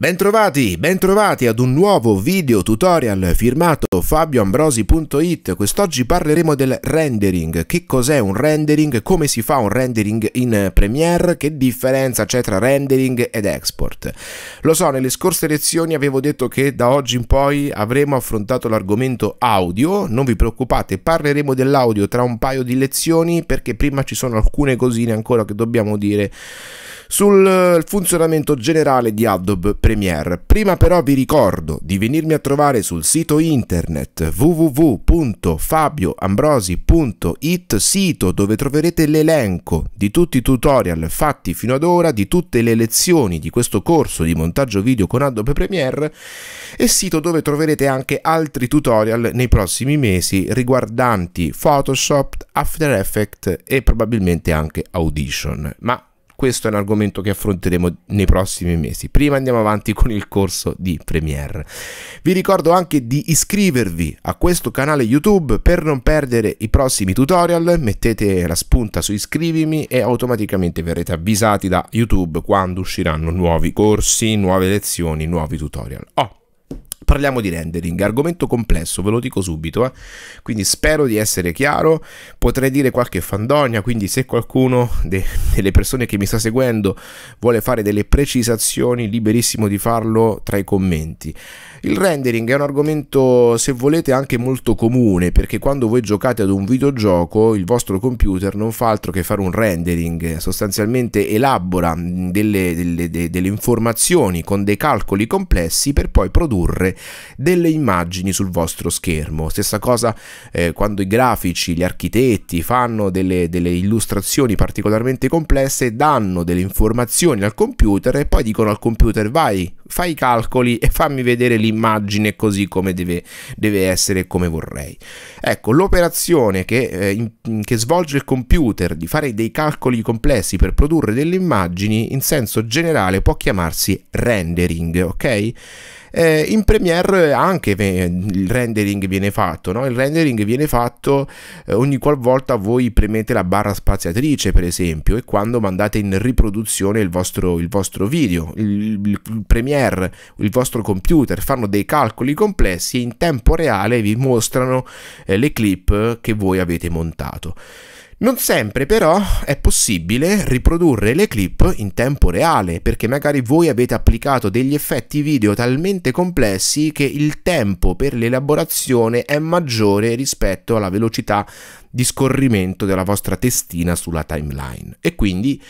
Bentrovati, bentrovati ad un nuovo video tutorial firmato fabioambrosi.it Quest'oggi parleremo del rendering, che cos'è un rendering, come si fa un rendering in Premiere, che differenza c'è tra rendering ed export Lo so, nelle scorse lezioni avevo detto che da oggi in poi avremo affrontato l'argomento audio Non vi preoccupate, parleremo dell'audio tra un paio di lezioni perché prima ci sono alcune cosine ancora che dobbiamo dire sul eh, funzionamento generale di Adobe Premiere. Prima però vi ricordo di venirmi a trovare sul sito internet www.fabioambrosi.it, sito dove troverete l'elenco di tutti i tutorial fatti fino ad ora, di tutte le lezioni di questo corso di montaggio video con Adobe Premiere e sito dove troverete anche altri tutorial nei prossimi mesi riguardanti Photoshop, After Effects e probabilmente anche Audition. Ma questo è un argomento che affronteremo nei prossimi mesi. Prima andiamo avanti con il corso di Premiere. Vi ricordo anche di iscrivervi a questo canale YouTube per non perdere i prossimi tutorial, mettete la spunta su iscrivimi e automaticamente verrete avvisati da YouTube quando usciranno nuovi corsi, nuove lezioni, nuovi tutorial. Oh, Parliamo di rendering, argomento complesso, ve lo dico subito, eh? quindi spero di essere chiaro, potrei dire qualche fandonia, quindi se qualcuno de delle persone che mi sta seguendo vuole fare delle precisazioni, liberissimo di farlo tra i commenti. Il rendering è un argomento, se volete, anche molto comune, perché quando voi giocate ad un videogioco, il vostro computer non fa altro che fare un rendering, sostanzialmente elabora mm, delle, delle, delle informazioni con dei calcoli complessi per poi produrre delle immagini sul vostro schermo. Stessa cosa eh, quando i grafici, gli architetti fanno delle, delle illustrazioni particolarmente complesse, danno delle informazioni al computer e poi dicono al computer vai fai i calcoli e fammi vedere l'immagine così come deve, deve essere e come vorrei. Ecco, l'operazione che, eh, in, che svolge il computer di fare dei calcoli complessi per produrre delle immagini in senso generale può chiamarsi rendering, ok? eh, in Premiere anche il rendering viene fatto, no? il rendering viene fatto eh, ogni qualvolta voi premete la barra spaziatrice per esempio e quando mandate in riproduzione il vostro, il vostro video, il, il Premiere, il vostro computer fanno dei calcoli complessi e in tempo reale vi mostrano eh, le clip che voi avete montato. Non sempre però è possibile riprodurre le clip in tempo reale, perché magari voi avete applicato degli effetti video talmente complessi che il tempo per l'elaborazione è maggiore rispetto alla velocità di scorrimento della vostra testina sulla timeline. E quindi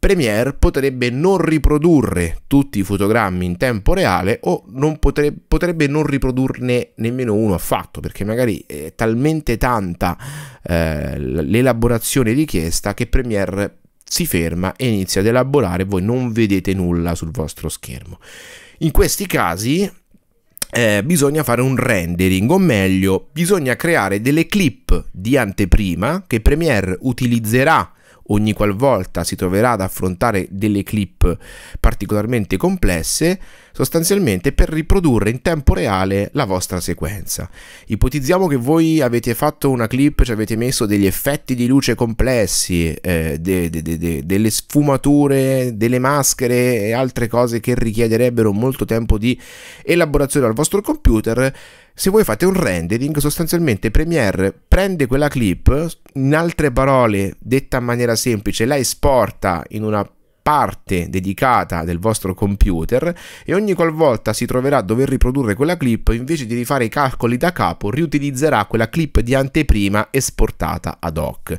Premiere potrebbe non riprodurre tutti i fotogrammi in tempo reale o non potrebbe, potrebbe, non riprodurne nemmeno uno affatto perché magari è talmente tanta eh, l'elaborazione richiesta che Premiere si ferma e inizia ad elaborare e voi non vedete nulla sul vostro schermo. In questi casi eh, bisogna fare un rendering, o meglio, bisogna creare delle clip di anteprima che Premiere utilizzerà ogni qualvolta si troverà ad affrontare delle clip particolarmente complesse, sostanzialmente per riprodurre in tempo reale la vostra sequenza. Ipotizziamo che voi avete fatto una clip, ci avete messo degli effetti di luce complessi, eh, de, de, de, delle sfumature, delle maschere e altre cose che richiederebbero molto tempo di elaborazione al vostro computer se voi fate un rendering, sostanzialmente Premiere prende quella clip, in altre parole, detta in maniera semplice, la esporta in una parte dedicata del vostro computer e ogni qualvolta si troverà a dover riprodurre quella clip, invece di rifare i calcoli da capo, riutilizzerà quella clip di anteprima esportata ad hoc.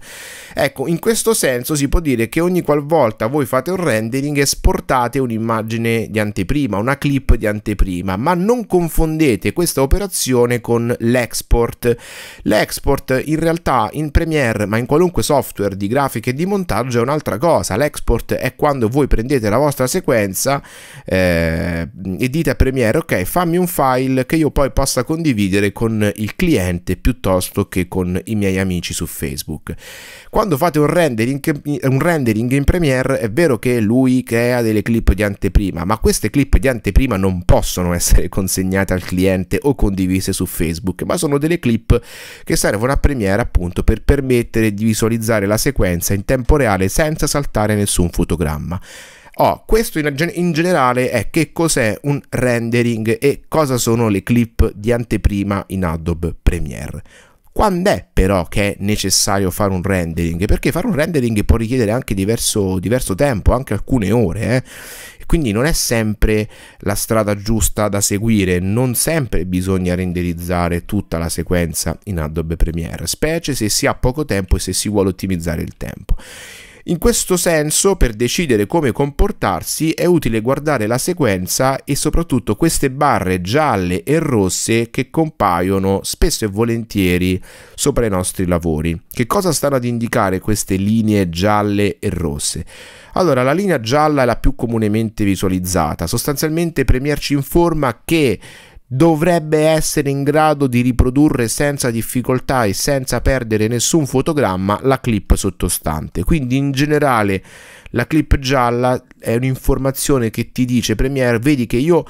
Ecco, in questo senso si può dire che ogni qualvolta voi fate un rendering esportate un'immagine di anteprima, una clip di anteprima, ma non confondete questa operazione con l'export. L'export in realtà in Premiere, ma in qualunque software di grafica e di montaggio è un'altra cosa. L'export è quando quando voi prendete la vostra sequenza eh, e dite a Premiere ok fammi un file che io poi possa condividere con il cliente piuttosto che con i miei amici su Facebook. Quando fate un rendering, un rendering in Premiere è vero che lui crea delle clip di anteprima, ma queste clip di anteprima non possono essere consegnate al cliente o condivise su Facebook, ma sono delle clip che servono a Premiere appunto per permettere di visualizzare la sequenza in tempo reale senza saltare nessun fotogramma programma. Oh, questo in, in, generale è che cos'è un rendering e cosa sono le clip di anteprima in Adobe Premiere. Quando è però che è necessario fare un rendering? Perché fare un rendering può richiedere anche diverso, diverso tempo, anche alcune ore. Eh? quindi non è sempre la strada giusta da seguire, non sempre bisogna renderizzare tutta la sequenza in Adobe Premiere, specie se si ha poco tempo e se si vuole ottimizzare il tempo. In questo senso, per decidere come comportarsi, è utile guardare la sequenza e soprattutto queste barre gialle e rosse che compaiono spesso e volentieri sopra i nostri lavori. Che cosa stanno ad indicare queste linee gialle e rosse? Allora, la linea gialla è la più comunemente visualizzata, sostanzialmente Premiere ci informa che dovrebbe essere in grado di riprodurre senza difficoltà e senza perdere nessun fotogramma la clip sottostante. Quindi in generale la clip gialla è un'informazione che ti dice Premiere, vedi che io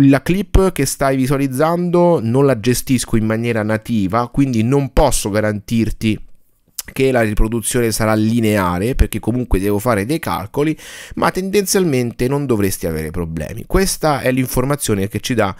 la clip che stai visualizzando non la gestisco in maniera nativa, quindi non posso garantirti che la riproduzione sarà lineare perché comunque devo fare dei calcoli ma tendenzialmente non dovresti avere problemi questa è l'informazione che ci dà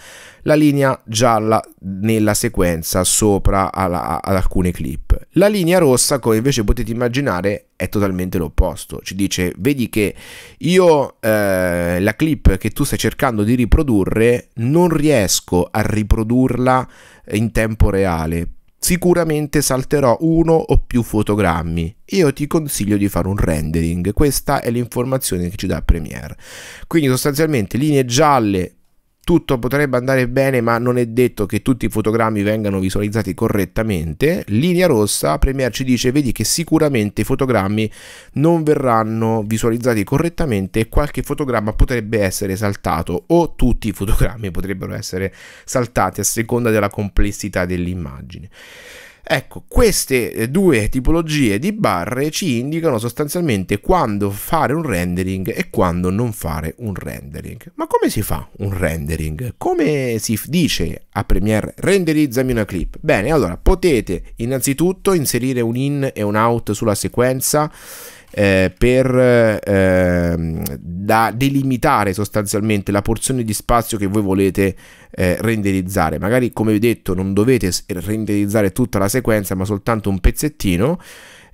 la linea gialla nella sequenza sopra alla, ad alcune clip la linea rossa come invece potete immaginare è totalmente l'opposto ci dice vedi che io eh, la clip che tu stai cercando di riprodurre non riesco a riprodurla in tempo reale sicuramente salterò uno o più fotogrammi. Io ti consiglio di fare un rendering, questa è l'informazione che ci dà Premiere. Quindi sostanzialmente linee gialle tutto potrebbe andare bene, ma non è detto che tutti i fotogrammi vengano visualizzati correttamente. Linea rossa, Premiere ci dice: vedi che sicuramente i fotogrammi non verranno visualizzati correttamente e qualche fotogramma potrebbe essere saltato, o tutti i fotogrammi potrebbero essere saltati a seconda della complessità dell'immagine. Ecco, queste eh, due tipologie di barre ci indicano sostanzialmente quando fare un rendering e quando non fare un rendering. Ma come si fa un rendering? Come si dice a Premiere renderizzami una clip? Bene, allora potete innanzitutto inserire un in e un out sulla sequenza eh, per eh, delimitare sostanzialmente la porzione di spazio che voi volete eh, renderizzare. Magari come vi ho detto non dovete renderizzare tutta la sequenza ma soltanto un pezzettino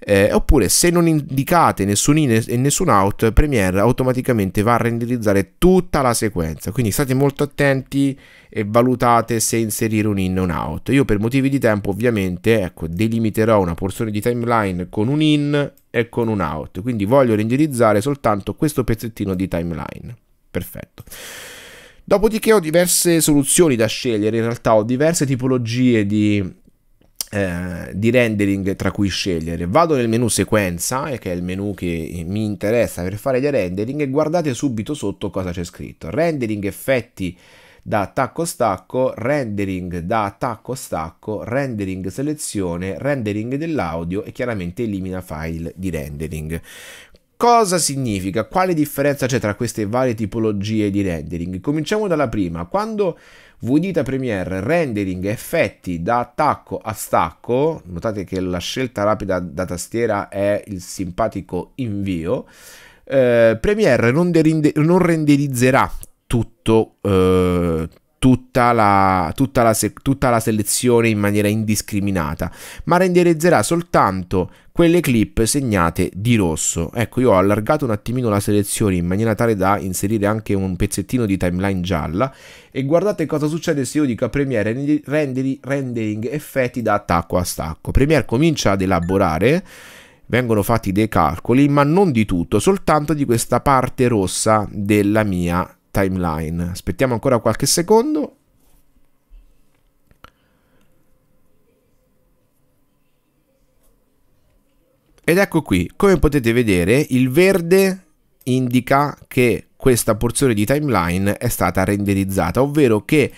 eh, oppure se non indicate nessun in e nessun out, Premiere automaticamente va a renderizzare tutta la sequenza, quindi state molto attenti e valutate se inserire un in o un out. Io per motivi di tempo ovviamente ecco, delimiterò una porzione di timeline con un in e con un out, quindi voglio renderizzare soltanto questo pezzettino di timeline. Perfetto. Dopodiché ho diverse soluzioni da scegliere, in realtà ho diverse tipologie di eh, di rendering tra cui scegliere. Vado nel menu sequenza, eh, che è il menu che mi interessa per fare dei rendering, e guardate subito sotto cosa c'è scritto. Rendering effetti da attacco stacco, rendering da attacco stacco, rendering selezione, rendering dell'audio e chiaramente elimina file di rendering. Cosa significa? Quale differenza c'è tra queste varie tipologie di rendering? Cominciamo dalla prima. Quando Vudita Premiere, rendering, effetti da attacco a stacco, notate che la scelta rapida da tastiera è il simpatico invio, eh, Premiere non, non renderizzerà tutto, eh, Tutta la, tutta, la tutta la, selezione in maniera indiscriminata, ma renderizzerà soltanto quelle clip segnate di rosso. Ecco, io ho allargato un attimino la selezione in maniera tale da inserire anche un pezzettino di timeline gialla e guardate cosa succede se io dico a Premiere rendering, rendering effetti da attacco a stacco. Premiere comincia ad elaborare vengono fatti dei calcoli, ma non di tutto, soltanto di questa parte rossa della mia timeline. Aspettiamo ancora qualche secondo. Ed ecco qui, come potete vedere, il verde indica che questa porzione di timeline è stata renderizzata, ovvero che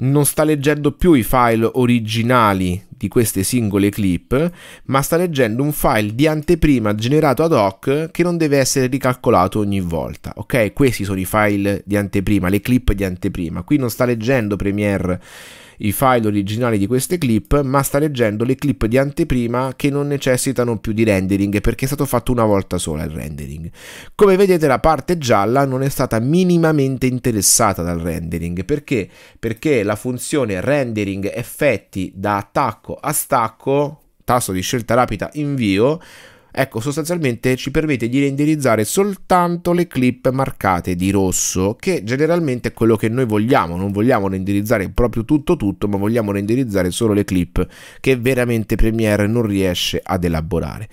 non sta leggendo più i file originali di queste singole clip, ma sta leggendo un file di anteprima generato ad hoc che non deve essere ricalcolato ogni volta. Ok, questi sono i file di anteprima, le clip di anteprima. Qui non sta leggendo Premiere i file originali di queste clip, ma sta leggendo le clip di anteprima che non necessitano più di rendering perché è stato fatto una volta sola il rendering. Come vedete la parte gialla non è stata minimamente interessata dal rendering perché? Perché la funzione rendering effetti da attacco a stacco, tasto di scelta rapida invio, Ecco, sostanzialmente ci permette di renderizzare soltanto le clip marcate di rosso, che generalmente è quello che noi vogliamo, non vogliamo renderizzare proprio tutto tutto, ma vogliamo renderizzare solo le clip che veramente Premiere non riesce ad elaborare.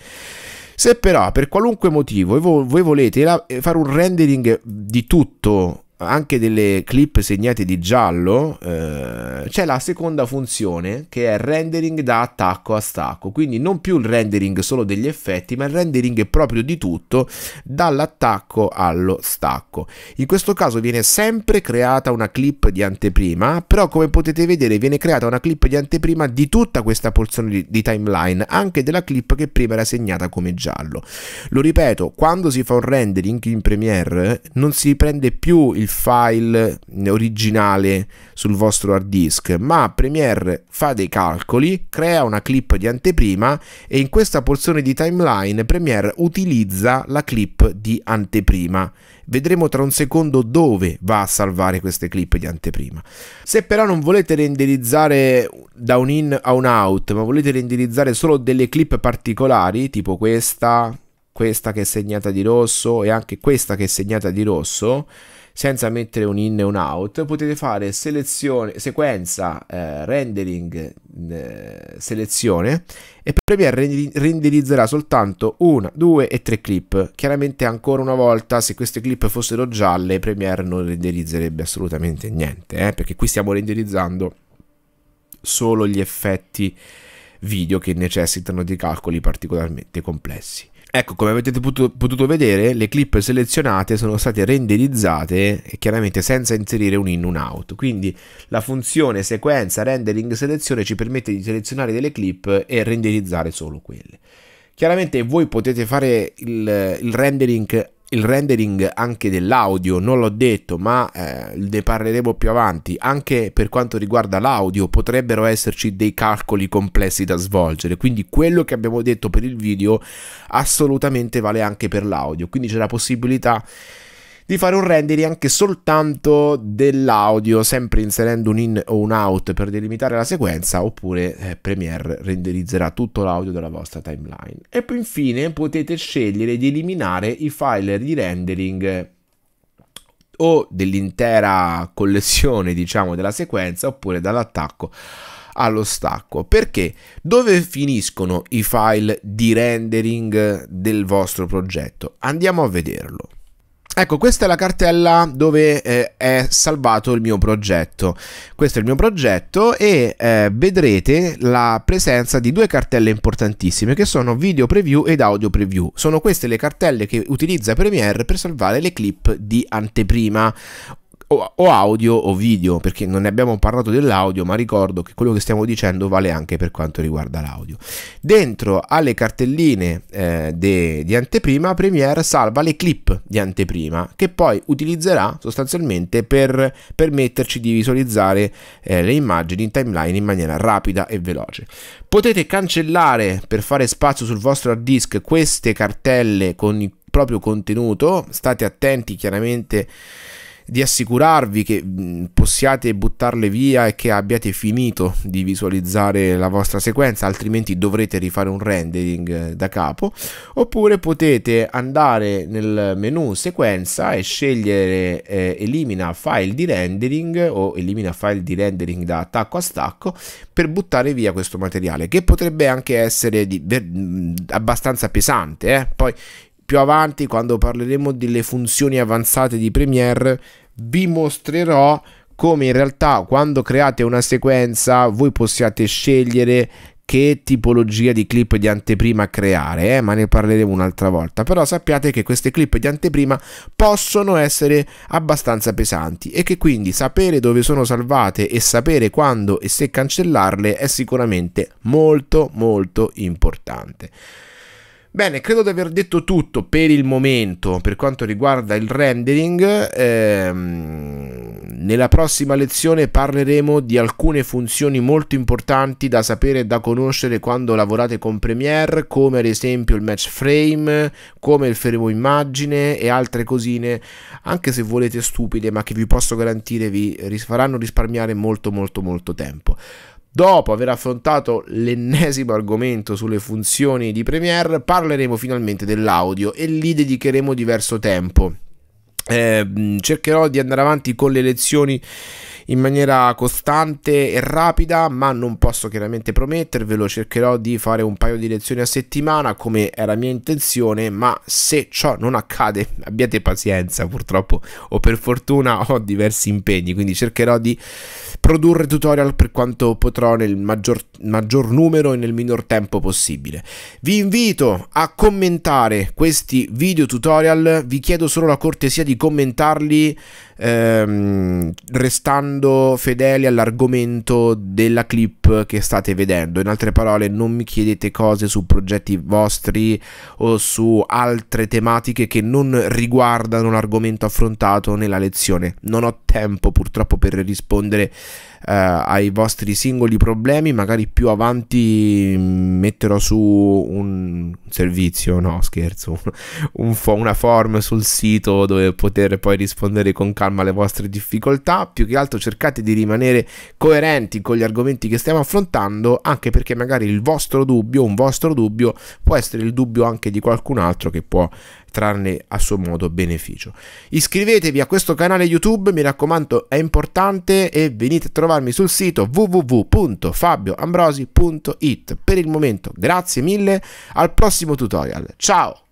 Se però per qualunque motivo voi volete fare un rendering di tutto anche delle clip segnate di giallo, eh, c'è la seconda funzione che è rendering da attacco a stacco, quindi non più il rendering solo degli effetti, ma il rendering proprio di tutto dall'attacco allo stacco. In questo caso viene sempre creata una clip di anteprima, però come potete vedere viene creata una clip di anteprima di tutta questa porzione di, di timeline, anche della clip che prima era segnata come giallo. Lo ripeto, quando si fa un rendering in Premiere non si prende più il il file originale sul vostro hard disk, ma Premiere fa dei calcoli, crea una clip di anteprima e in questa porzione di timeline Premiere utilizza la clip di anteprima. Vedremo tra un secondo dove va a salvare queste clip di anteprima. Se però non volete renderizzare da un in a un out, ma volete renderizzare solo delle clip particolari, tipo questa, questa che è segnata di rosso e anche questa che è segnata di rosso, senza mettere un in e un out, potete fare selezione, sequenza, eh, rendering, mm, eh, selezione e Premiere renderizzerà soltanto una, due e tre clip. Chiaramente ancora una volta se queste clip fossero gialle Premiere non renderizzerebbe assolutamente niente, eh, perché qui stiamo renderizzando solo gli effetti video che necessitano di calcoli particolarmente complessi. Ecco, come avete potuto, potuto, vedere, le clip selezionate sono state renderizzate chiaramente senza inserire un in un out. Quindi la funzione sequenza rendering selezione ci permette di selezionare delle clip e renderizzare solo quelle. Chiaramente voi potete fare il, il rendering il rendering anche dell'audio, non l'ho detto, ma eh, ne parleremo più avanti. Anche per quanto riguarda l'audio potrebbero esserci dei calcoli complessi da svolgere, quindi quello che abbiamo detto per il video assolutamente vale anche per l'audio, quindi c'è la possibilità di fare un rendering anche soltanto dell'audio, sempre inserendo un in o un out per delimitare la sequenza, oppure eh, Premiere renderizzerà tutto l'audio della vostra timeline. E poi infine potete scegliere di eliminare i file di rendering o dell'intera collezione, diciamo, della sequenza, oppure dall'attacco allo stacco perché dove finiscono i file di rendering del vostro progetto andiamo a vederlo Ecco, questa è la cartella dove eh, è salvato il mio progetto. Questo è il mio progetto e eh, vedrete la presenza di due cartelle importantissime che sono video preview ed audio preview. Sono queste le cartelle che utilizza Premiere per salvare le clip di anteprima o, o audio o video, perché non ne abbiamo parlato dell'audio, ma ricordo che quello che stiamo dicendo vale anche per quanto riguarda l'audio. Dentro alle cartelline eh, de, di anteprima, Premiere salva le clip di anteprima, che poi utilizzerà sostanzialmente per permetterci di visualizzare eh, le immagini in timeline in maniera rapida e veloce. Potete cancellare per fare spazio sul vostro hard disk queste cartelle con il proprio contenuto, state attenti chiaramente di assicurarvi che possiate buttarle via e che abbiate finito di visualizzare la vostra sequenza, altrimenti dovrete rifare un rendering eh, da capo, oppure potete andare nel menu sequenza e scegliere eh, elimina file di rendering o elimina file di rendering da attacco a stacco per buttare via questo materiale che potrebbe anche essere di, abbastanza pesante, eh? poi più avanti quando parleremo delle funzioni avanzate di Premiere vi mostrerò come in realtà quando create una sequenza voi possiate scegliere che tipologia di clip di anteprima creare, eh? ma ne parleremo un'altra volta. Però sappiate che queste clip di anteprima possono essere abbastanza pesanti e che quindi sapere dove sono salvate e sapere quando e se cancellarle è sicuramente molto molto importante. Bene, credo di aver detto tutto per il momento per quanto riguarda il rendering. Ehm, nella prossima lezione parleremo di alcune funzioni molto importanti da sapere e da conoscere quando lavorate con Premiere, come ad esempio il match frame, come il fermo immagine e altre cosine, anche se volete stupide, ma che vi posso garantire vi faranno risparmiare molto molto molto tempo. Dopo aver affrontato l'ennesimo argomento sulle funzioni di Premiere, parleremo finalmente dell'audio e lì dedicheremo diverso tempo. Eh, cercherò di andare avanti con le lezioni in maniera costante e rapida, ma non posso chiaramente promettervelo, cercherò di fare un paio di lezioni a settimana come era mia intenzione, ma se ciò non accade abbiate pazienza, purtroppo o per fortuna ho diversi impegni, quindi cercherò di produrre tutorial per quanto potrò nel maggior, maggior numero e nel minor tempo possibile. Vi invito a commentare questi video tutorial, vi chiedo solo la cortesia di commentarli ehm, restando restando fedeli all'argomento della clip che state vedendo. In altre parole, non mi chiedete cose su progetti vostri o su altre tematiche che non riguardano l'argomento affrontato nella lezione. Non ho tempo purtroppo per rispondere eh, ai vostri singoli problemi, magari più avanti mm, metterò su un servizio, no scherzo, un fo una form sul sito dove poter poi rispondere con calma alle vostre difficoltà, più che altro cercate di rimanere coerenti con gli argomenti che stiamo affrontando, anche perché magari il vostro dubbio, un vostro dubbio può essere il dubbio anche di qualcun altro che può trarne a suo modo beneficio. Iscrivetevi a questo canale YouTube, mi raccomando, è importante e venite a trovarmi sul sito www.fabioambrosi.it. Per il momento, grazie mille, al prossimo tutorial. Ciao!